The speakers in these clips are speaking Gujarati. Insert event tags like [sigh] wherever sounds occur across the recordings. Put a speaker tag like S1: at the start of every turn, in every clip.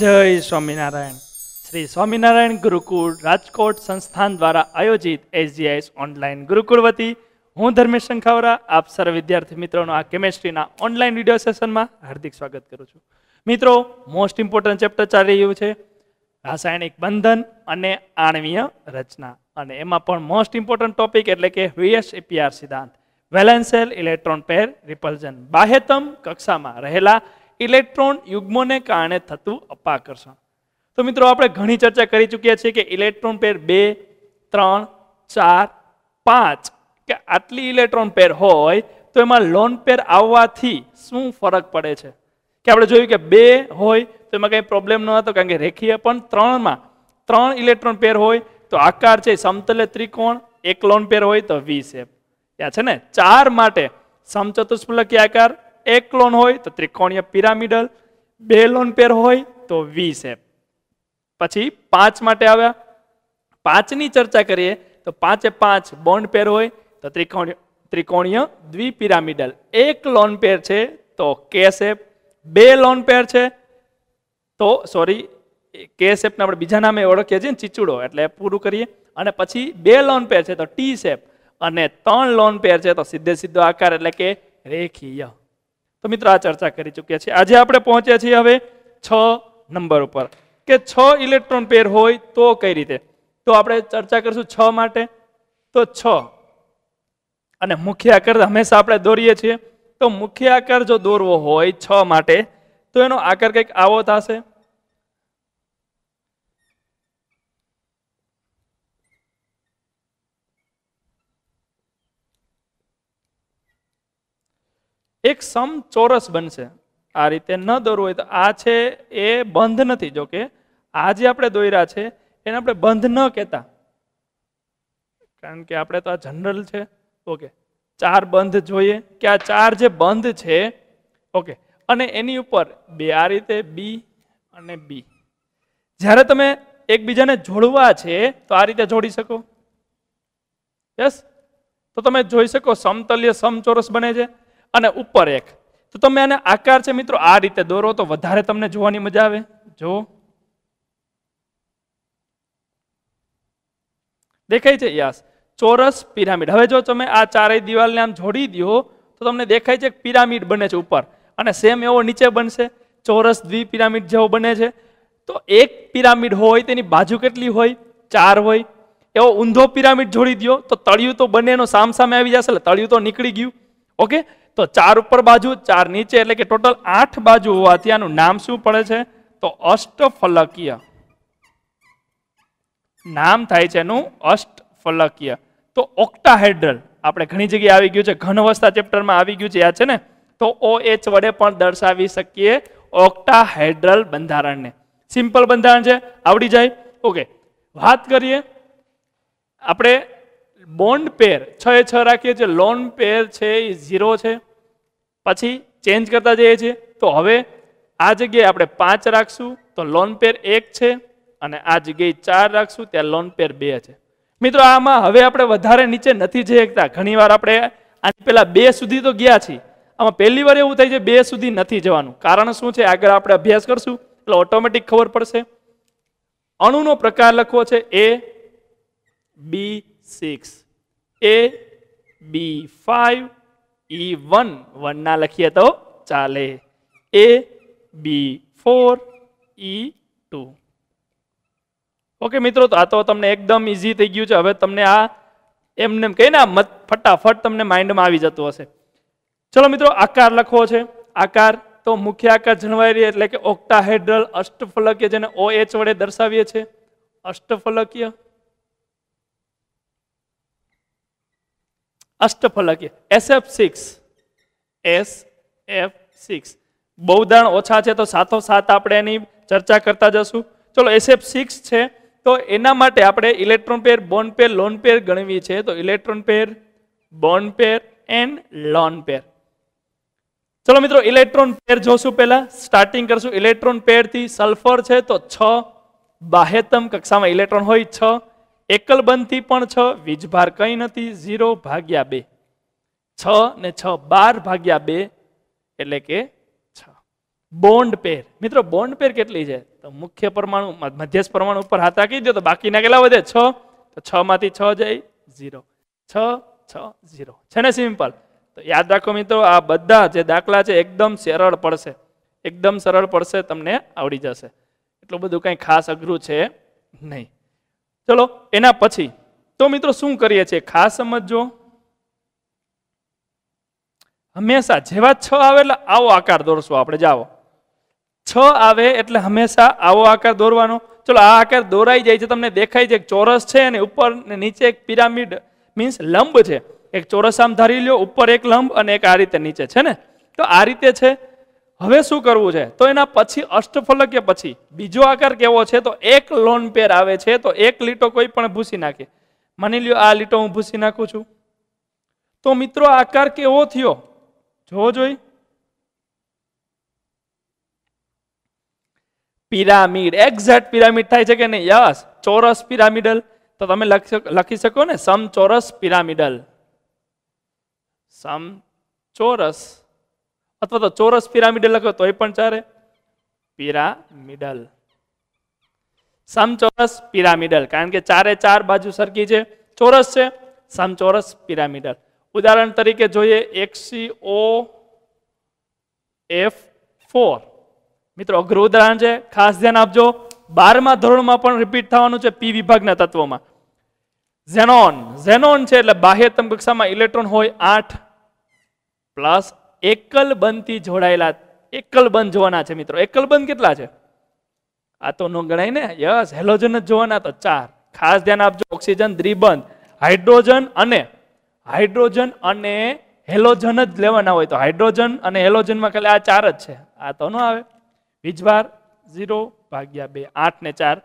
S1: જય સ્વામિનારાયણ શ્રી સ્વામિનારાયણ ગુરુકુળ રાજકોટ સંસ્થાન દ્વારા આયોજિત એસજીઆઈએસ ઓનલાઈન ગુરુકુળ વતી હું ધર્મેશ શંખાવરા આપ સર્વ વિદ્યાર્થી મિત્રોનો આ કેમેસ્ટ્રીના ઓનલાઈન વિડીયો સેશનમાં હાર્દિક સ્વાગત કરું છું મિત્રો મોસ્ટ ઇમ્પોર્ટન્ટ ચેપ્ટર ચાલી રહ્યું છે રાસાયણિક બંધન અને આણવીય રચના અને એમાં પણ મોસ્ટ ઇમ્પોર્ટન્ટ ટોપિક એટલે કે વીએસ એપીઆર e સિદ્ધાંત વેલેન્સેલ ઇલેક્ટ્રોન પેર રિપલ્ઝન બાહ્યતમ કક્ષામાં રહેલા ઇલેક્ટ્રોન યુગ્મોને કારણે થતું અપાકર્ષણ તો મિત્રો આપણે ઘણી ચર્ચા કરી ચૂક્યા છીએ કે ઇલેક્ટ્રોન પેર બે ત્રણ ચાર પાંચ કે આટલી ઇલેક્ટ્રોન પેર હોય તો એમાં લોન પેર આવવાથી શું ફરક પડે છે કે આપણે જોયું કે બે હોય તો એમાં કંઈ પ્રોબ્લેમ ન હતો કારણ કે રેખીય પણ ત્રણમાં ત્રણ ઇલેક્ટ્રોન પેર હોય તો આકાર છે સમતલે ત્રિકોણ એક લોન પેર હોય તો વી સેપ યા છે ને ચાર માટે સમચતુષ્ફલકી આકાર એક લોન હોય તો ત્રિકોણીય પિરામિડલ બે લોન પેર હોય તો વી શેપ પછી પાંચ માટે આવ્યા પાંચની ચર્ચા કરીએ તો પાંચે પાંચ બોન્ડ પેર હોય તો ત્રિકોણીય ત્રિકોણીય દ્વિપિરામિડલ એક લોન પેર છે તો કે શેપ બે લોન પેર છે તો સોરી કે શેપને આપણે બીજા નામે ઓળખીએ છીએ ને ચીચુડો એટલે પૂરું કરીએ અને પછી બે લોન પેર છે તો ટી શેપ અને ત્રણ લોન પેર છે તો સીધે સીધો આકાર એટલે કે રેખીય તો મિત્રો આ ચર્ચા કરી ચૂક્યા છીએ આજે આપણે પહોંચ્યા છીએ હવે છ નંબર ઉપર કે છ ઇલેક્ટ્રોન પેર હોય તો કઈ રીતે તો આપણે ચર્ચા કરીશું છ માટે તો છ અને મુખ્ય આકાર હંમેશા આપણે દોરીએ છીએ તો મુખ્ય આકાર જો દોરવો હોય છ માટે તો એનો આકાર કંઈક આવો થશે એક સમ ચોરસ બનશે આ રીતે ન દોરવું હોય તો આ છે એ બંધ નથી જો કે આ જે આપણે દોર્યા છે એને આપણે બંધ ન કહેતા કારણ કે આપણે તો આ જનરલ છે ઓકે ચાર બંધ જોઈએ કે આ ચાર જે બંધ છે ઓકે અને એની ઉપર બે આ રીતે બી અને બી જ્યારે તમે એકબીજાને જોડવા છે તો આ રીતે જોડી શકો યસ તો તમે જોઈ શકો સમતલ્ય સમચોરસ બને છે અને ઉપર એક તો તમે આને આકાર છે મિત્રો આ રીતે દોરો તો વધારે તમને જોવાની મજા આવે જો દેખાય છે યસ ચોરસ પિરામિડ હવે જો તમે આ ચારેય દિવાલને આમ જોડી દો તો તમને દેખાય છે પિરામિડ બને છે ઉપર અને સેમ એવો નીચે બનશે ચોરસ દ્વિ પિરામિડ જેવો બને છે તો એક પિરામિડ હોય તેની બાજુ કેટલી હોય ચાર હોય એવો ઊંધો પિરામિડ જોડી દો તો તળિયું તો બંનેનો સામસામે આવી જશે એટલે તળિયું તો નીકળી ગયું ઓકે તો ચાર ઉપર બાજુ ચાર નીચે એટલે કે ટોટલ આઠ બાજુ હોવાથી આનું નામ શું પડે છે તો અષ્ટફલકીય નામ થાય છે એનું અષ્ટફલકીય તો ઓક્ટાહેડ્રલ આપણે ઘણી જગ્યાએ આવી ગયું છે ઘન ઘનવસ્થા ચેપ્ટરમાં આવી ગયું છે યાદ છે ને તો ઓ એચ વડે પણ દર્શાવી શકીએ ઓક્ટાહેડ્રલ બંધારણને સિમ્પલ બંધારણ છે આવડી જાય ઓકે વાત કરીએ આપણે બોન્ડ પેર છ એ છ રાખીએ છીએ લોન પેર છે એ ઝીરો છે પછી ચેન્જ કરતા જઈએ છીએ તો હવે આ જગ્યાએ આપણે પાંચ રાખશું તો લોન પેર એક છે અને આ જગ્યાએ ચાર રાખશું ત્યાં લોન પેર બે છે મિત્રો આમાં હવે આપણે વધારે નીચે નથી જઈ શકતા ઘણીવાર આપણે આની પહેલાં બે સુધી તો ગયા છીએ આમાં પહેલી વાર એવું થાય છે બે સુધી નથી જવાનું કારણ શું છે આગળ આપણે અભ્યાસ કરશું એટલે ઓટોમેટિક ખબર પડશે અણુનો પ્રકાર લખવો છે A B six A B five E one one ના લખીએ તો ચાલે A B four E two okay મિત્રો તો આ તો તમને એકદમ ઇઝી થઈ ગયું છે હવે તમને આ એમને કહીને મત ફટાફટ તમને માઇન્ડમાં આવી જતું હશે ચલો મિત્રો આકાર લખવો છે આકાર તો મુખ્ય આકાર જણવાયેલી એટલે કે ઓક્ટાહેડ્રલ અષ્ટફલકીય જેને ઓ એચ વડે દર્શાવીએ છીએ અષ્ટફલકીય અષ્ટફલકીય SF six S F six બહુદાણ ઓછા છે તો સાતો સાત આપણે એની ચર્ચા કરતા જશું ચલો એસએફ સિક્સ છે તો એના માટે આપણે ઇલેક્ટ્રોન પેર બોન પેર લોન પેર ગણવી છે તો electron pair bond pair and lone pair ચલો મિત્રો ઇલેક્ટ્રોન પેર જોશું પહેલા સ્ટાર્ટિંગ કરશું ઇલેક્ટ્રોન પેરથી સલ્ફર છે તો છ બાહ્યતમ કક્ષામાં ઇલેક્ટ્રોન હોય છ એકલબંધથી પણ છ વીજભાર કંઈ નથી ઝીરો ભાગ્યા બે છ ને છ બાર ભાગ્યા બે એટલે કે છ બોન્ડ પેર મિત્રો બોન્ડ પેર કેટલી છે તો મુખ્ય પરમાણુ મધ્યસ્થ પરમાણુ ઉપર હાથ રાખી દો તો બાકીના કેટલા વધે છ તો છ માંથી છ જાય ઝીરો છ છ ઝીરો છે ને સિમ્પલ તો યાદ રાખો મિત્રો આ બધા જે દાખલા છે એકદમ સરળ પડશે એકદમ સરળ પડશે તમને આવડી જશે એટલું બધું કંઈ ખાસ અઘરું છે નહીં ચલો એના પછી તો મિત્રો શું કરીએ છીએ ખાસ સમજો હંમેશા જેવા છ આવે એટલે આવો આકાર દોરશો આપણે જાઓ છ આવે એટલે હંમેશા આવો આકાર દોરવાનો ચલો આ આકાર દોરાઈ જાય છે તમને દેખાય છે એક ચોરસ છે અને ઉપર ને નીચે એક પિરામિડ મીન્સ લંબ છે એક ચોરસ આમ ધારી લ્યો ઉપર એક લંબ અને એક આ રીતે નીચે છે ને તો આ રીતે છે હવે શું કરવું છે તો એના પછી અષ્ટફલક્ય પછી બીજો આકાર કેવો છે તો એક લોન પેર આવે છે તો એક લીટો કોઈ પણ ભૂસી નાખે માની લ્યો આ લીટો હું ભૂસી નાખું છું તો મિત્રો આકાર કેવો થયો જોવો જોઈ પિરામિડ એક્ઝેક્ટ પિરામિડ થાય છે કે નહીં યસ ચોરસ પિરામિડલ તો તમે લખી શકો ને સમ ચોરસ પિરામિડલ સમ ચોરસ અથવા તો ચોરસ પિરામિડલ લખો તોય પણ ચારે પિરામિડલ સમચોરસ પિરામિડલ કારણ કે ચારે ચાર બાજુ સરખી છે ચોરસ છે સમચોરસ પિરામિડલ ઉદાહરણ તરીકે જોઈએ એક્સીઓ એફ ફોર મિત્રો અઘરું ઉદાહરણ છે ખાસ ધ્યાન આપજો બારમા ધોરણમાં પણ રિપીટ થવાનું છે પી વિભાગના તત્વોમાં ઝેનોન ઝેનોન છે એટલે બાહ્યતમ કક્ષામાં ઇલેક્ટ્રોન હોય આઠ પ્લસ એકલ એકલબંધથી જોડાયેલા એકલબંધ જોવાના છે મિત્રો એકલબંધ કેટલા છે આ તો નો ગણાય ને યસ હેલોજન જ જોવાના તો ચાર ખાસ ધ્યાન આપજો ઓક્સિજન દ્વિબંધ હાઇડ્રોજન અને હાઇડ્રોજન અને હેલોજન જ લેવાના હોય તો હાઇડ્રોજન અને હેલોજનમાં ખાલી આ ચાર જ છે આ તો ન આવે વીજભાર ઝીરો ભાગ્યા બે આઠ ને ચાર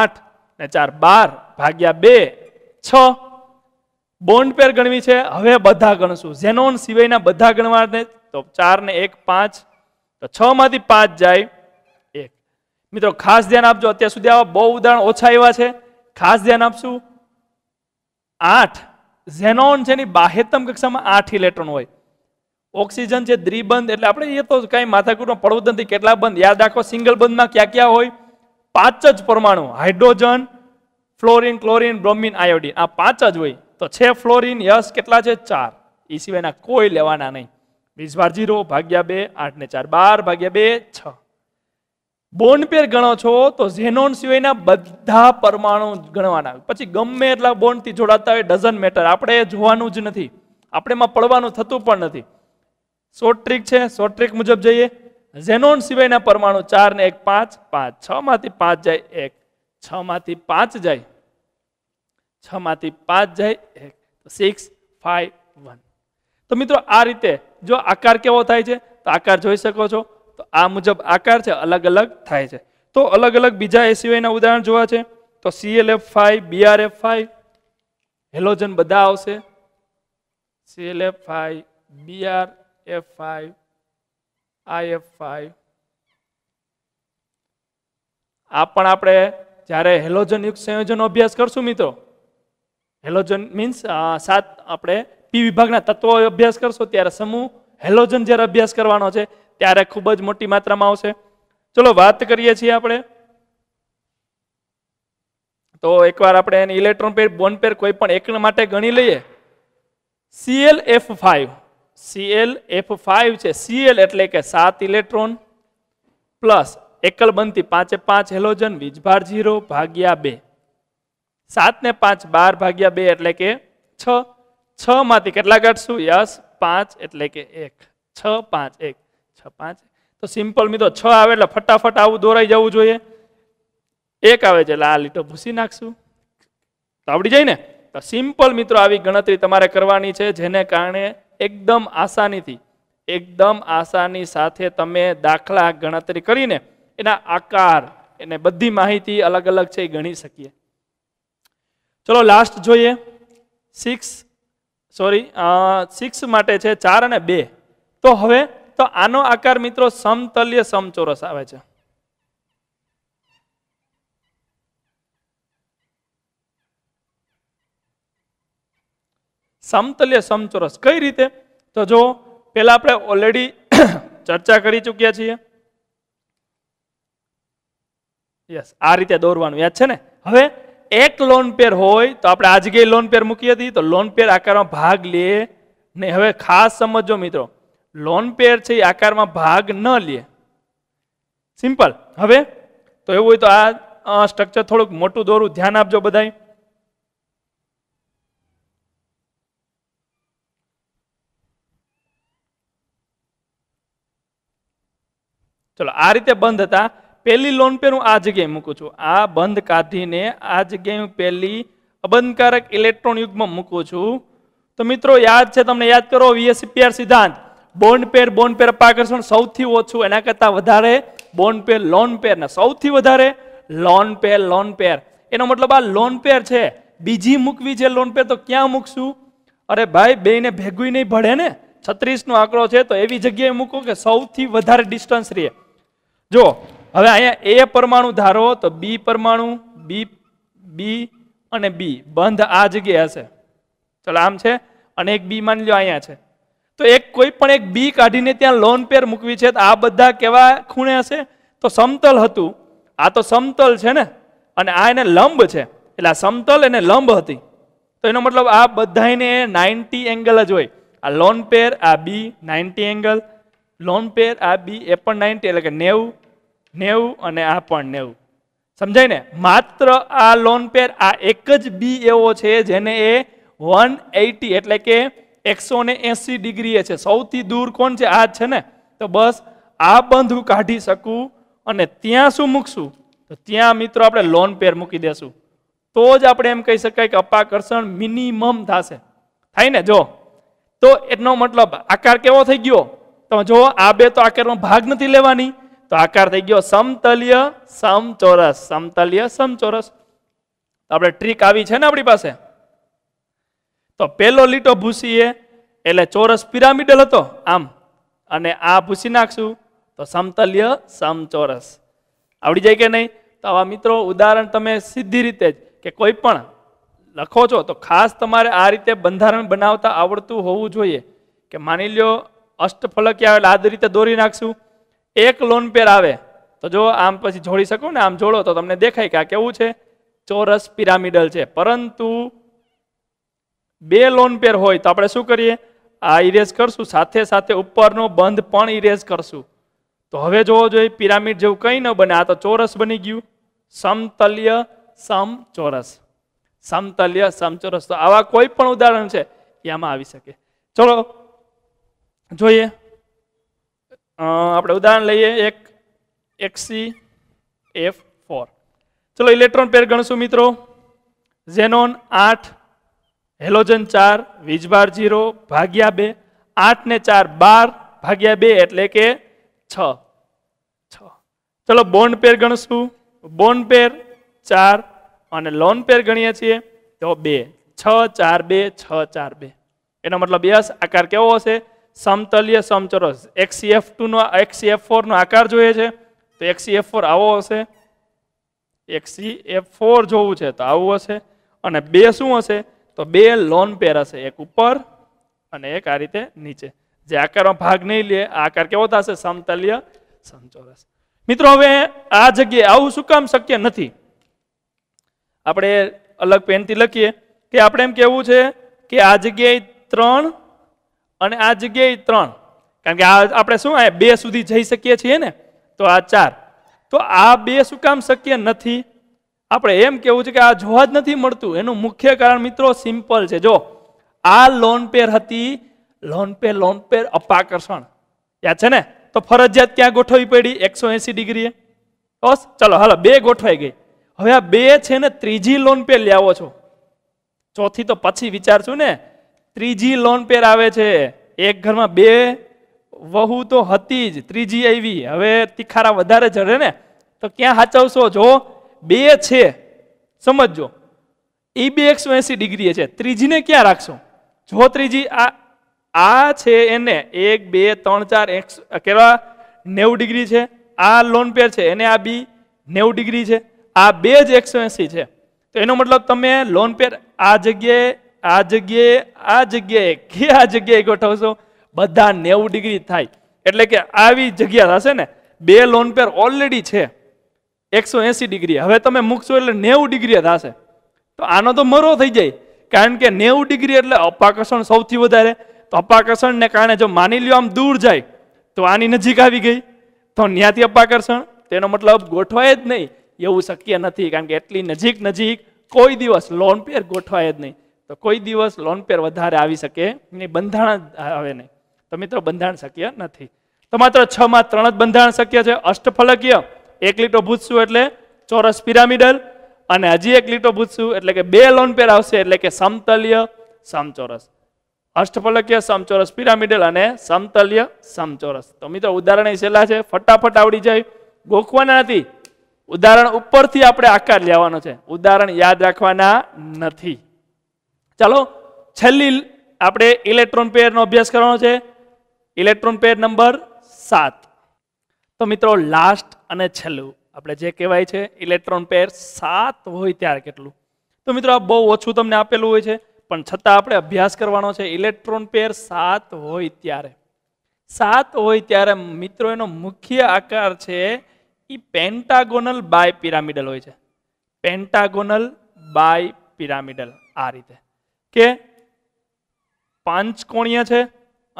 S1: આઠ ને ચાર બાર ભાગ્યા બે છ બોન્ડ પેર ગણવી છે હવે બધા ગણશું ઝેનોન સિવાયના બધા ગણવાને તો ચાર ને એક પાંચ તો છ માંથી પાંચ જાય એક મિત્રો ખાસ ધ્યાન આપજો અત્યાર સુધી આવા બહુ ઉદાહરણ ઓછા એવા છે ખાસ ધ્યાન આપશું આઠ ઝેનોન છે એની બાહ્યતમ કક્ષામાં આઠ ઇલેક્ટ્રોન હોય ઓક્સિજન છે દ્રિબંધ એટલે આપણે એ તો કાંઈ માથાકૂટમાં પડવું નથી કેટલા બંધ યાદ રાખો સિંગલ બંધમાં ક્યાં ક્યાં હોય પાંચ જ પરમાણુ hydrogen fluorine chlorine bromine iodine આ પાંચ જ હોય તો છે ફ્લોરિન યસ કેટલા છે ચાર એ સિવાયના કોઈ લેવાના નહીં વીસ બાર જીરો ભાગ્યા બે આઠ ને ચાર બાર ભાગ્યા બે છ બોન્ડ પેર ગણો છો તો ઝેનોન સિવાયના બધા પરમાણુ ગણવાના પછી ગમે એટલા બોન્ડથી જોડાતા હોય ડઝન મેટર આપણે જોવાનું જ નથી આપણે એમાં પડવાનું થતું પણ નથી શોર્ટ ટ્રિક છે શોર્ટ ટ્રિક મુજબ જઈએ ઝેનોન સિવાયના પરમાણુ ચાર ને એક પાંચ પાંચ છ માંથી પાંચ જાય એક છ માંથી પાંચ જાય છ માંથી પાંચ જાય એક સિક્સ ફાઈવ વન તો મિત્રો આ રીતે જો આકાર કેવો થાય છે તો આકાર જોઈ શકો છો તો આ મુજબ આકાર છે અલગ અલગ થાય છે તો અલગ અલગ બીજા એ સિવાયના ઉદાહરણ જોવા છે તો C L F five B R F five halogen બધા આવશે C L F five B R F five I F five આ પણ આપણે જ્યારે હેલોજન યુક્ત સંયોજનનો અભ્યાસ કરશું મિત્રો હેલોજન મીન્સ uh, સાત આપણે પી વિભાગના તત્વો અભ્યાસ કરશો ત્યારે સમૂહ હેલોજન જ્યારે અભ્યાસ કરવાનો છે ત્યારે ખૂબ જ મોટી માત્રામાં આવશે ચલો વાત કરીએ છીએ આપણે તો એકવાર આપણે એને ઇલેક્ટ્રોન પેર બોન પેર કોઈ પણ એક માટે ગણી લઈએ C L F five C L F five છે સીએલ એટલે કે સાત ઇલેક્ટ્રોન પ્લસ એકલ બનતી પાંચે પાંચ હેલોજન વીજભાર જીરો ભાગ્યા બે સાત ને પાંચ બાર ભાગ્યા બે એટલે કે છ છ માંથી કેટલા ઘટશું યસ પાંચ એટલે કે એક છ પાંચ એક છ પાંચ તો સિમ્પલ મિત્રો છ આવે એટલે ફટાફટ આવું દોરાઈ જવું જોઈએ એક આવે છે એટલે આ લીટો ભૂસી નાખશું તો આવડી જાય ને તો સિમ્પલ મિત્રો આવી ગણતરી તમારે કરવાની છે જેને કારણે એકદમ આસાનીથી એકદમ આસાની સાથે તમે દાખલા ગણતરી કરીને એના આકાર એને બધી માહિતી અલગ અલગ છે એ ગણી શકીએ ચલો લાસ્ટ જોઈએ સિક્સ સોરી સિક્સ માટે છે ચાર અને બે તો હવે તો આનો આકાર મિત્રો સમતલ્ય સમચોરસ આવે છે સમતલ્ય સમચોરસ કઈ રીતે તો જો પેલા આપણે ઓલરેડી [coughs] ચર્ચા કરી ચુક્યા છીએ યસ આ રીતે દોરવાનું યાદ છે ને હવે એક લોન પેર હોય તો આપણે આજગે લોન પેર મૂકી હતી તો લોન પેર આકારમાં ભાગ લે ને હવે ખાસ સમજો મિત્રો લોન પેર છે એ આકારમાં ભાગ ન લે સિમ્પલ હવે તો એવું હોય તો આ સ્ટ્રક્ચર થોડુંક મોટું દોરું ધ્યાન આપજો બધાય ચલો આ રીતે બંધ હતા પહેલી લોન પર હું આ જગ્યાએ મૂકું છું આ બંધ કાઢીને આ જગ્યાએ હું પહેલી અબંધકારક ઇલેક્ટ્રોન યુગમાં મૂકું છું તો મિત્રો યાદ છે તમને યાદ કરો વીએસપીઆર સિદ્ધાંત બોન્ડ પેર બોન્ડ પેર અપાકર્ષણ સૌથી ઓછું એના કરતાં વધારે બોન્ડ પેર લોન પેર ને સૌથી વધારે લોન પેર લોન પેર એનો મતલબ આ લોન પેર છે બીજી મૂકવી છે લોન પેર તો ક્યાં મૂકશું અરે ભાઈ બેને ભેગું નહીં ભળે ને છત્રીસનો આંકડો છે તો એવી જગ્યાએ મૂકો કે સૌથી વધારે ડિસ્ટન્સ રહે જો હવે અહીંયા એ પરમાણુ ધારો તો બી પરમાણુ બી બી અને બી બંધ આ જગ્યાએ હશે ચલો આમ છે અને એક બી માની લો અહીંયા છે તો એક કોઈ પણ એક બી કાઢીને ત્યાં લોન પેર મૂકવી છે તો આ બધા કેવા ખૂણે હશે તો સમતલ હતું આ તો સમતલ છે ને અને આ એને લંબ છે એટલે આ સમતલ એને લંબ હતી તો એનો મતલબ આ બધાને નાઇન્ટી એંગલ જ હોય આ લોન પેર આ બી નાઇન્ટી એંગલ લોન પેર આ બી એ પણ નાઇન્ટી એટલે કે નેવું નેવું અને આ પણ નેવું સમજાય ને માત્ર આ લોન પેર આ એક જ બી એવો છે જેને એ વન એટી એટલે કે એકસો ને એસી ડિગ્રીએ છે સૌથી દૂર કોણ છે આ જ છે ને તો બસ આ બંધ હું કાઢી શકું અને ત્યાં શું મૂકશું તો ત્યાં મિત્રો આપણે લોન પેર મૂકી દેશું તો જ આપણે એમ કહી શકાય કે અપાકર્ષણ મિનિમમ થશે થાય ને જો તો એનો મતલબ આકાર કેવો થઈ ગયો તો જો આ બે તો આકારમાં ભાગ નથી લેવાની તો આકાર થઈ ગયો સમતલ્ય સમચોરસ સમતલ્ય સમચોરસ આપણે ટ્રીક આવી છે ને આપણી પાસે તો પેલો લીટો ભૂસીએ એટલે ચોરસ પિરામિડલ હતો આમ અને આ ભૂસી નાખશું તો સમતલ્ય સમચોરસ આવડી જાય કે નહીં તો આવા મિત્રો ઉદાહરણ તમે સીધી રીતે જ કે કોઈ પણ લખો છો તો ખાસ તમારે આ રીતે બંધારણ બનાવતા આવડતું હોવું જોઈએ કે માની લ્યો અષ્ટફલક આવે એટલે આ રીતે દોરી નાખશું એક લોન પેર આવે તો જો આમ પછી જોડી શકું ને આમ જોડો તો તમને દેખાય કે આ કેવું છે ચોરસ પિરામિડલ છે પરંતુ બે લોન પેર હોય તો આપણે શું કરીએ આ ઇરેઝ કરશું સાથે સાથે ઉપરનો બંધ પણ ઇરેઝ કરશું તો હવે જોવો જોઈએ પિરામિડ જેવું કંઈ ન બને આ તો ચોરસ બની ગયું સમતલ્ય સમચોરસ સમતલ્ય સમચોરસ તો આવા કોઈ પણ ઉદાહરણ છે એ આમાં આવી શકે ચલો જોઈએ આપણે ઉદાહરણ લઈએ એક એક્સી એફ ફોર ચલો ઇલેક્ટ્રોન પેર ગણશું મિત્રો ઝેનોન આઠ હેલોજન ચાર વીજભાર જીરો ભાગ્યા બે આઠ ને ચાર બાર ભાગ્યા બે એટલે કે છ છ ચલો બોન્ડ પેર ગણશું બોન્ડ પેર ચાર અને લોન પેર ગણીએ છીએ તો બે છ ચાર બે છ ચાર બે એનો મતલબ યસ આકાર કેવો હશે સમતલ્ય સમચોરસ એક્સીએફ ટુનો એક્સીએફ ફોરનો આકાર જોઈએ છે તો એક્સીએફ ફોર e આવો હશે એફ ફોર e જોવું છે તો આવું હશે અને બે શું હશે તો બે લોન પેર હશે એક ઉપર અને એક આ રીતે નીચે જે આકારમાં ભાગ નહીં લે આકાર કેવો થશે સમતલ્ય સમચોરસ મિત્રો હવે આ જગ્યાએ આવું શું કામ શક્ય નથી આપણે અલગ પેનથી લખીએ કે આપણે એમ કહેવું છે કે આ જગ્યાએ ત્રણ અને આ જગ્યાએ ત્રણ કારણ કે આ આપણે શું આ બે સુધી જઈ શકીએ છીએ ને તો આ ચાર તો આ બે શું કામ શક્ય નથી આપણે એમ કેવું છે કે આ જોવા જ નથી મળતું એનું મુખ્ય કારણ મિત્રો સિમ્પલ છે જો આ લોન પેર હતી લોન પે લોન પેર અપાકર્ષણ યાદ છે ને તો ફરજિયાત ક્યાં ગોઠવવી પડી એકસો એસી ડિગ્રીએ બસ ચલો હાલો બે ગોઠવાઈ ગઈ હવે આ બે છે ને ત્રીજી લોન પે લાવો છો ચોથી તો પછી વિચારશું ને ત્રીજી લોન પેર આવે છે એક ઘરમાં બે વહુ તો હતી જ ત્રીજી આવી હવે તિખારા વધારે ચડે ને તો ક્યાં સાચવશો જો બે છે સમજો એ બે એકસો એસી ડિગ્રીએ છે ત્રીજીને ક્યાં રાખશો જો ત્રીજી આ આ છે એને એક બે ત્રણ ચાર એકસો કેવા નેવું ડિગ્રી છે આ લોન પેર છે એને આ બી નેવું ડિગ્રી છે આ બે જ એકસો એસી છે તો એનો મતલબ તમે લોન પેર આ જગ્યાએ આ જગ્યાએ આ જગ્યાએ કે આ જગ્યાએ ગોઠવશો બધા નેવું ડિગ્રી થાય એટલે કે આવી જગ્યા થશે ને બે લોન પેર ઓલરેડી છે એકસો એંસી ડિગ્રી હવે તમે મૂકશો એટલે નેવું ડિગ્રી થશે તો આનો તો મરો થઈ જાય કારણ કે નેવું ડિગ્રી એટલે અપાકર્ષણ સૌથી વધારે તો અપાકર્ષણને કારણે જો માની લ્યો આમ દૂર જાય તો આની નજીક આવી ગઈ તો ત્યાંથી અપાકર્ષણ તેનો મતલબ ગોઠવાય જ નહીં એવું શક્ય નથી કારણ કે એટલી નજીક નજીક કોઈ દિવસ લોન પેર ગોઠવાય જ નહીં તો કોઈ દિવસ લોન પેર વધારે આવી શકે ને બંધાણ આવે નહીં તો મિત્રો બંધાણ શક્ય નથી તો માત્ર છ માં ત્રણ જ બંધાણ શક્ય છે અષ્ટફલકીય એક લીટો ભૂજશું એટલે ચોરસ પિરામિડલ અને હજી એક લીટો ભૂજશું એટલે કે બે લોન પેર આવશે એટલે કે સમતલ્ય સમચોરસ અષ્ટફલકીય સમચોરસ પિરામિડલ અને સમતલ્ય સમચોરસ તો મિત્રો ઉદાહરણ છેલ્લા છે ફટાફટ આવડી જાય ગોખવાના નથી ઉદાહરણ ઉપરથી આપણે આકાર લેવાનો છે ઉદાહરણ યાદ રાખવાના નથી ચાલો છેલ્લી આપણે ઇલેક્ટ્રોન પેરનો અભ્યાસ કરવાનો છે ઇલેક્ટ્રોન પેર નંબર સાત તો મિત્રો લાસ્ટ અને છેલ્લું આપણે જે કહેવાય છે ઇલેક્ટ્રોન પેર સાત હોય ત્યારે કેટલું તો મિત્રો આ બહુ ઓછું તમને આપેલું હોય છે પણ છતાં આપણે અભ્યાસ કરવાનો છે ઇલેક્ટ્રોન પેર સાત હોય ત્યારે સાત હોય ત્યારે મિત્રો એનો મુખ્ય આકાર છે એ પેન્ટાગોનલ બાય પિરામિડલ હોય છે પેન્ટાગોનલ બાય પિરામિડલ આ રીતે કે પાંચકોણીય છે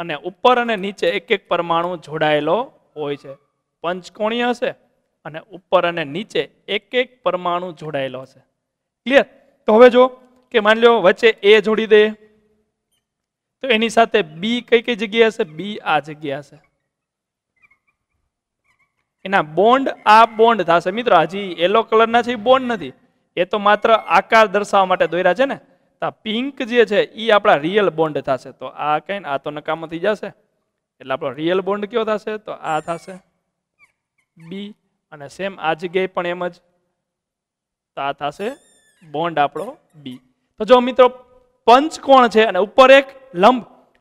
S1: અને ઉપર અને નીચે એક એક પરમાણુ જોડાયેલો હોય છે પંચકોણીય હશે અને ઉપર અને નીચે એક એક પરમાણુ જોડાયેલો હશે ક્લિયર તો હવે જો કે માની લો વચ્ચે એ જોડી દે તો એની સાથે બી કઈ કઈ જગ્યા હશે બી આ જગ્યા હશે એના બોન્ડ આ બોન્ડ થશે મિત્રો હજી યેલો કલરના છે બોન્ડ નથી એ તો માત્ર આકાર દર્શાવવા માટે દોર્યા છે ને તો પિંક જે છે એ આપણા રિયલ બોન્ડ થશે તો આ કઈ આ તો નકામો થઈ જશે એટલે આપણો રિયલ બોન્ડ કયો થશે તો આ થશે બી અને સેમ આ જગ્યાએ પણ એમ જ તો આ થશે બોન્ડ આપણો બી તો જો મિત્રો પંચકોણ છે અને ઉપર એક લંબ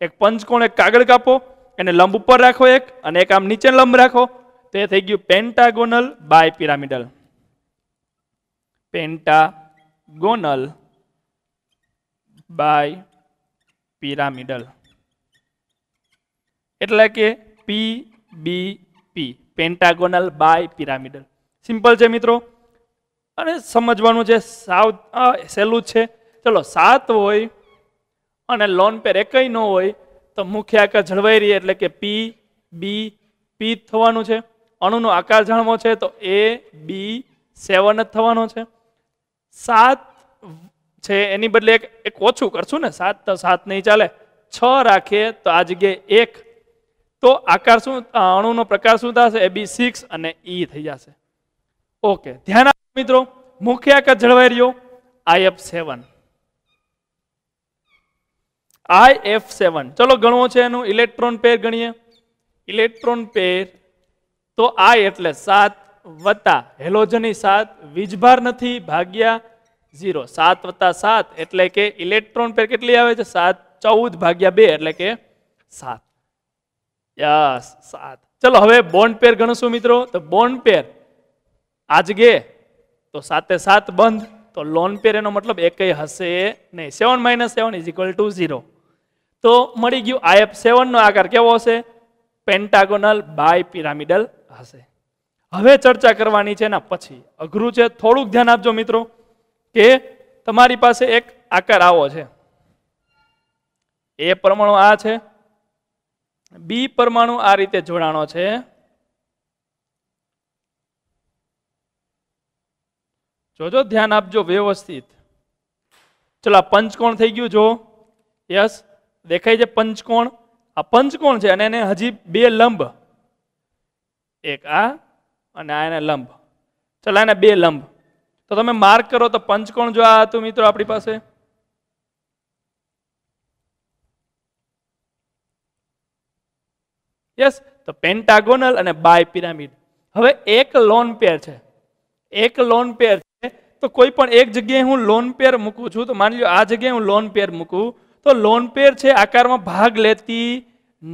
S1: એક પંચકોણ એક કાગળ કાપો એને લંબ ઉપર રાખો એક અને એક આમ નીચે લંબ રાખો તે થઈ ગયું pentagonal bipyramidal pentagonal bipyramidal એટલે કે P B P pentagonal bipyramidal simple છે મિત્રો અને સમજવાનું છે સાવ સહેલું જ છે ચલો સાત હોય અને લોન પેર એકય ન હોય તો મુખ્ય આકાર જળવાઈ રહી એટલે કે પી બી પી થવાનું છે અણુનો આકાર જાણવો છે તો એ બી સેવન જ થવાનો છે સાત છે એની બદલે એક એક ઓછું કરશું ને સાત તો સાત નહીં ચાલે છ રાખીએ તો આ જગ્યાએ એક તો આકાર શું અણુનો પ્રકાર શું થશે એ બી સિક્સ અને ઈ e થઈ જશે ઓકે ધ્યાન આપો મિત્રો મુખ્ય આકાર જળવાઈ રહ્યો I F seven I F seven ચલો ગણવો છે એનું ઇલેક્ટ્રોન પેર ગણીએ ઇલેક્ટ્રોન પેર તો આઈ એટલે સાત વત્તા હેલોજનની સાત વીજભાર નથી ભાગ્યા ઝીરો સાત વત્તા સાત એટલે કે ઇલેક્ટ્રોન પેર કેટલી આવે છે સાત ચૌદ ભાગ્યા બે એટલે કે સાત યસ સાત ચલો હવે બોન્ડ પેર ગણશું મિત્રો તો બોન્ડ પેર આજ ગે તો સાતે સાત બંધ તો લોન પેર એનો મતલબ એકય હશે નહીં seven minus seven is equal to zero તો મળી ગયું આઈએફ સેવનનો આકાર કેવો હશે પેન્ટાગોનલ બાય પિરામિડલ હશે હવે ચર્ચા કરવાની છે એના પછી અઘરું છે થોડુંક ધ્યાન આપજો મિત્રો કે તમારી પાસે એક આકાર આવો છે એ પરમાણુ આ છે બી પરમાણુ આ રીતે જોડાણો છે જોજો ધ્યાન આપજો વ્યવસ્થિત ચલો આ પંચકોણ થઈ ગયું જો યસ દેખાય છે પંચકોણ આ પંચકોણ છે અને એને હજી બે લંબ એક આ અને આ એને લંબ ચલો એને બે લંબ તો તમે માર્ક કરો તો પંચકોણ જો આ હતું મિત્રો આપણી પાસે યસ તો પેન્ટાગોનલ અને બાય પિરામિડ હવે એક લોન પેર છે એક લોન પેર છે તો કોઈ પણ એક જગ્યાએ હું લોન પેર મૂકું છું તો માની લો આ જગ્યાએ હું લોન પેર મૂકું તો લોન પેર છે આકારમાં ભાગ લેતી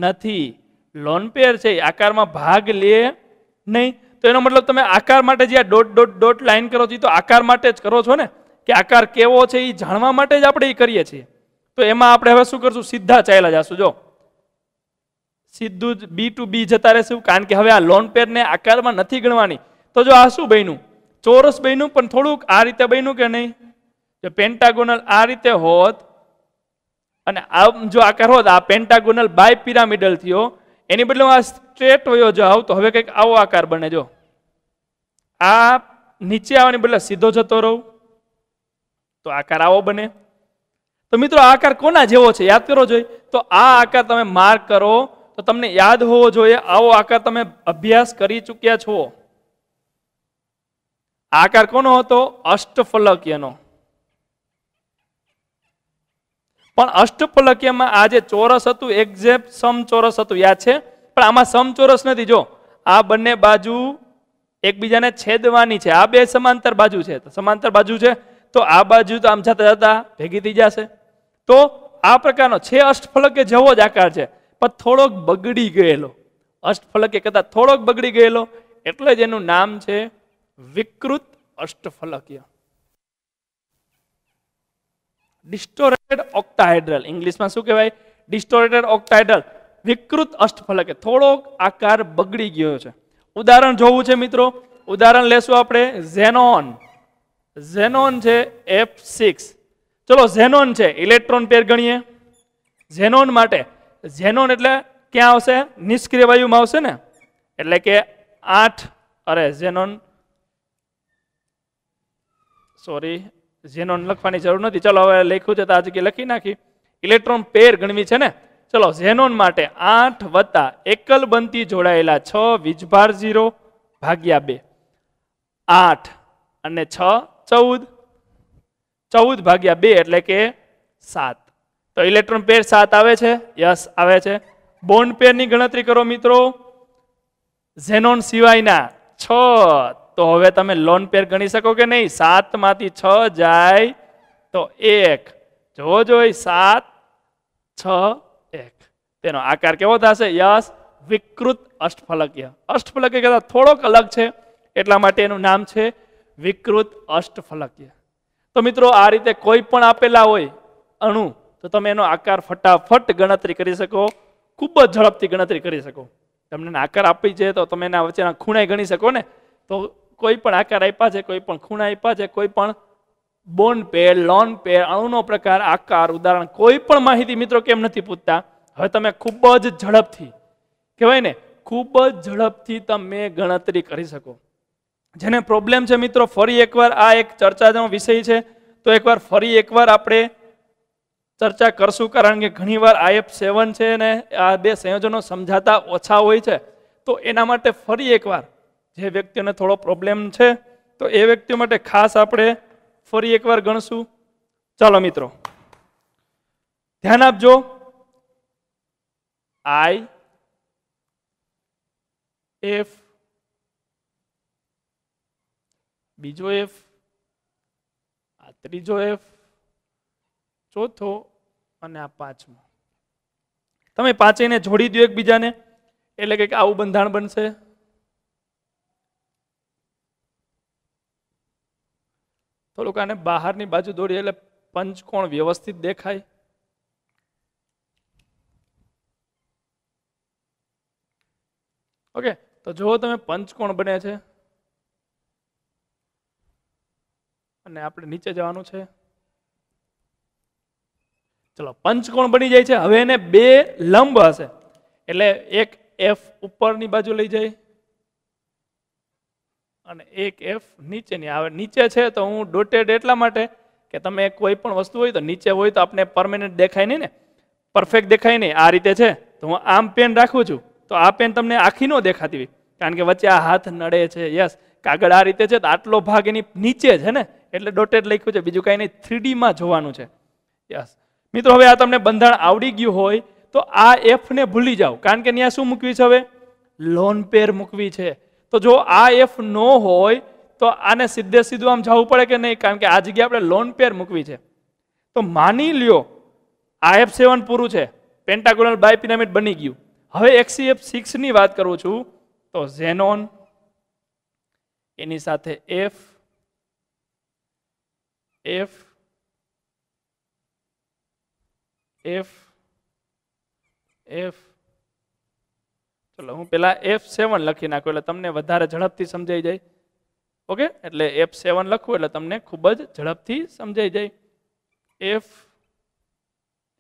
S1: નથી લોન પેર છે આકારમાં ભાગ લે નહીં તો એનો મતલબ તમે આકાર માટે જે આ ડોટ ડોટ ડોટ લાઈન કરો છો એ તો આકાર માટે જ કરો છો ને કે આકાર કેવો છે એ જાણવા માટે જ આપણે એ કરીએ છીએ તો એમાં આપણે હવે શું કરશું સીધા ચાલ્યા જશું જો સીધું જ બી ટુ બી જતા રહેશું કારણ કે હવે આ લોન પેરને આકારમાં નથી ગણવાની તો જો આ શું બન્યું ચોરસ બન્યું પણ થોડુંક આ રીતે બન્યું કે નહીં જો પેન્ટાગોનલ આ રીતે હોત અને આમ જો આકાર હોત આ પેન્ટાગોનલ બાય પિરામિડલ થયો એની બદલે આ સ્ટ્રેટ વયો જાવ તો હવે કંઈક આવો આકાર બને જો આ નીચે આવવાની બદલે સીધો જતો રહું તો આકાર આવો બને તો મિત્રો આ આકાર કોના જેવો છે યાદ કરો જોઈએ તો આ આકાર તમે માર્ક કરો તો તમને યાદ હોવો જોઈએ આવો આકાર તમે અભ્યાસ કરી ચૂક્યા છો આકાર કોનો હતો અષ્ટફલકીયનો પણ અષ્ટફલકીયમાં આ જે ચોરસ હતું એક્ઝેક્ટ સમ ચોરસ હતું યાદ છે પણ આમાં સમચોરસ નથી જો આ બંને બાજુ એકબીજાને છેદવાની છે આ બે સમાંતર બાજુ છે સમાંતર બાજુ છે તો આ બાજુ તો આમ જતા જતા ભેગી થઈ જશે તો આ પ્રકારનો છે અષ્ટફલક કે જેવો જ આકાર છે પણ થોડોક બગડી ગયેલો અષ્ટફલક એ કદાચ થોડોક બગડી ગયેલો એટલે જ એનું નામ છે વિકૃત અષ્ટફલકીય ડિસ્ટોરેટેડ ઓક્ટાહેડ્રલ ઇંગ્લિશમાં શું કહેવાય ડિસ્ટોરેટેડ ઓક્ટાહેડ્રલ વિકૃત અષ્ટફલક થોડોક આકાર બગડી ગયો છે ઉદાહરણ જોવું છે મિત્રો ઉદાહરણ લેશું આપણે ઝેનોન ઝેનોન છે એફ સિક્સ ચલો ઝેનોન છે ઇલેક્ટ્રોન પેર ગણીએ ઝેનોન માટે ઝેનોન એટલે ક્યાં આવશે નિષ્ક્રિય વાયુમાં આવશે ને એટલે કે આઠ અરે ઝેનોન સોરી ઝેનોન લખવાની જરૂર નથી ચલો હવે લખ્યું છે તો આ જગ્યાએ લખી નાખી ઇલેક્ટ્રોન પેર ગણવી છે ને ચલો ઝેનોન માટે આઠ વત્તા એકલ બનતી જોડાયેલા છ વીજભાર ઝીરો ભાગ્યા બે આઠ અને છ ચૌદ ચૌદ ભાગ્યા બે એટલે કે સાત તો ઇલેક્ટ્રોન પેર સાત આવે છે યસ આવે છે બોન્ડ પેરની ગણતરી કરો મિત્રો ઝેનોન સિવાયના છ તો હવે તમે લોન પેર ગણી શકો કે નહીં સાતમાંથી છ જાય તો એક જો જોઈ સાત છ તેનો આકાર કેવો થશે યશ વિકૃત અષ્ટફલકીય અષ્ટફલકીય કરતા થોડોક અલગ છે એટલા માટે એનું નામ છે વિકૃત અષ્ટફલકીય તો મિત્રો આ રીતે કોઈ પણ આપેલા હોય અણુ તો તમે એનો આકાર ફટાફટ ગણતરી કરી શકો ખૂબ જ ઝડપથી ગણતરી કરી શકો તમને આકાર આપી છે તો તમે એના વચ્ચેના ખૂણા ગણી શકો ને તો કોઈ પણ આકાર આપ્યા છે કોઈ પણ ખૂણા આપ્યા છે કોઈ પણ બોન્ડ પેર લોન પેર અણુનો પ્રકાર આકાર ઉદાહરણ કોઈ પણ માહિતી મિત્રો કેમ નથી પૂછતા હવે તમે ખૂબ જ ઝડપથી કહેવાય ને ખૂબ જ ઝડપથી તમે ગણતરી કરી શકો જેને પ્રોબ્લેમ છે મિત્રો ફરી એકવાર આ એક ચર્ચાનો વિષય છે તો એકવાર ફરી એકવાર આપણે ચર્ચા કરશું કારણ કે ઘણીવાર આઈએફ સેવન છે ને આ બે સંયોજનો સમજાતા ઓછા હોય છે તો એના માટે ફરી એકવાર જે વ્યક્તિઓને થોડો પ્રોબ્લેમ છે તો એ વ્યક્તિઓ માટે ખાસ આપણે ફરી એકવાર ગણશું ચાલો મિત્રો ધ્યાન આપજો I F બીજો F આ ત્રીજો F ચોથો અને આ પાંચમો તમે પાંચેયને જોડી દો એકબીજાને એટલે કંઈક આવું બંધાણ બનશે થોડુંક આને બહારની બાજુ દોડીએ એટલે પંચકોણ વ્યવસ્થિત દેખાય ઓકે તો જો તમે પંચકોણ બને છે અને આપણે નીચે જવાનું છે ચલો પંચકોણ બની જાય છે હવે એને બે લંબ હશે એટલે એક એફ ઉપરની બાજુ લઈ જાય અને એક એફ નીચેની આવે નીચે છે તો હું ડોટેડ એટલા માટે કે તમે કોઈ પણ વસ્તુ હોય તો નીચે હોય તો આપણે પરમેનન્ટ દેખાય નહીં ને પરફેક્ટ દેખાય નહીં આ રીતે છે તો હું આમ પેન રાખું છું તો આ પેન તમને આખી ન દેખાતી હોય કારણ કે વચ્ચે આ હાથ નડે છે યસ કાગળ આ રીતે છે તો આટલો ભાગ એની નીચે છે ને એટલે ડોટેડ લખ્યું છે બીજું કાંઈ નહીં થ્રીડીમાં જોવાનું છે યસ મિત્રો હવે આ તમને બંધારણ આવડી ગયું હોય તો આ એફને ભૂલી જાઓ કારણ કે ત્યાં શું મૂકવી છે હવે લોન પેર મૂકવી છે તો જો આ એફ ન હોય તો આને સીધે સીધું આમ જવું પડે કે નહીં કારણ કે આ જગ્યાએ આપણે લોન પેર મૂકવી છે તો માની લ્યો આ એફ સેવન પૂરું છે પેન્ટાગોનલ બાય પિરામિડ બની ગયું હવે એક્સીએફ સિક્સની વાત કરું છું તો ઝેનોન એની સાથે એફ એફ એફ એફ ચલો હું પહેલાં એફ સેવન લખી નાખું એટલે તમને વધારે ઝડપથી સમજાઈ જાય ઓકે એટલે એફ સેવન લખવું એટલે તમને ખૂબ જ ઝડપથી સમજાઈ જાય એફ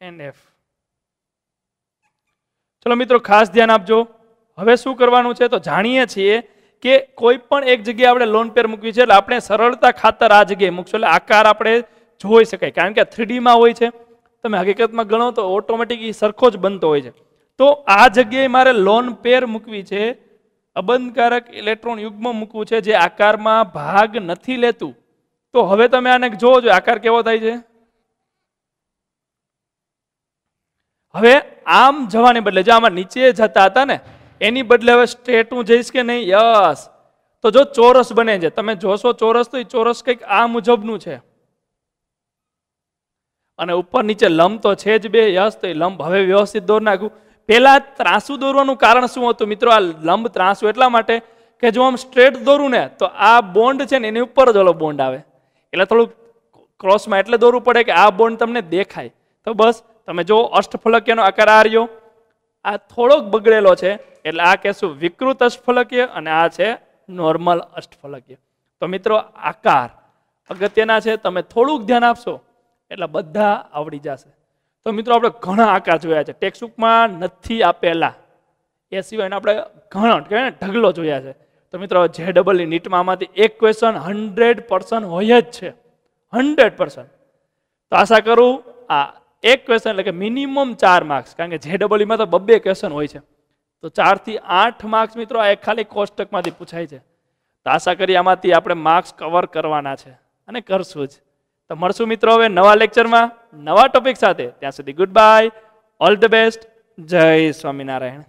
S1: એન્ડ એફ ચલો મિત્રો ખાસ ધ્યાન આપજો હવે શું કરવાનું છે તો જાણીએ છીએ કે કોઈ પણ એક જગ્યાએ આપણે લોન પેર મૂકવી છે એટલે આપણે સરળતા ખાતર આ જગ્યાએ મૂકશું એટલે આકાર આપણે જોઈ શકાય કારણ કે થ્રીડીમાં હોય છે તમે હકીકતમાં ગણો તો ઓટોમેટિક એ સરખો જ બનતો હોય છે તો આ જગ્યાએ મારે લોન પેર મૂકવી છે અબંધકારક ઇલેક્ટ્રોન યુગ્મ મૂકવું છે જે આકારમાં ભાગ નથી લેતું તો હવે તમે આને જોવો જો આકાર કેવો થાય છે હવે આમ જવાને બદલે જો આમાં નીચે જતા હતા ને એની બદલે હવે સ્ટ્રેટ હું જઈશ કે નહીં યસ તો જો ચોરસ બને છે તમે જોશો ચોરસ તો એ ચોરસ કંઈક આ મુજબનું છે અને ઉપર નીચે લંબ તો છે જ બે યસ તો એ લંબ હવે વ્યવસ્થિત દોર નાખ્યું પહેલા ત્રાસુ દોરવાનું કારણ શું હતું મિત્રો આ લંબ ત્રાસુ એટલા માટે કે જો આમ સ્ટ્રેટ દોરું ને તો આ બોન્ડ છે ને એની ઉપર જ ઓલો બોન્ડ આવે એટલે થોડુંક ક્રોસમાં એટલે દોરવું પડે કે આ બોન્ડ તમને દેખાય તો બસ તમે જો અષ્ટફલકીયનો આકાર આ રહ્યો આ થોડોક બગડેલો છે એટલે આ કહેશું વિકૃત અષ્ટફલકીય અને આ છે નોર્મલ અષ્ટફલકીય તો મિત્રો આકાર અગત્યના છે તમે થોડુંક ધ્યાન આપશો એટલે બધા આવડી જશે તો મિત્રો આપણે ઘણા આકાર જોયા છે ટેક્સબુકમાં નથી આપેલા એ સિવાયના આપણે ઘણા કહેવાય ઢગલો જોયા છે તો મિત્રો જે ડબલ નીટમાં આમાંથી એક ક્વેશ્ચન હંડ્રેડ હોય જ છે હંડ્રેડ તો આશા કરું આ એક ક્વેશ્ચન એટલે કે મિનિમમ ચાર માર્ક્સ કારણ કે જે ડબલમાં તો બબ્બે ક્વેશ્ચન હોય છે તો ચારથી આઠ માર્ક્સ મિત્રો આ એક ખાલી કોષ્ટકમાંથી પૂછાય છે તો આશા કરી આમાંથી આપણે માર્ક્સ કવર કરવાના છે અને કરશું જ તો મળશું મિત્રો હવે નવા લેક્ચરમાં નવા ટોપિક સાથે ત્યાં સુધી good bye all the best જય સ્વામિનારાયણ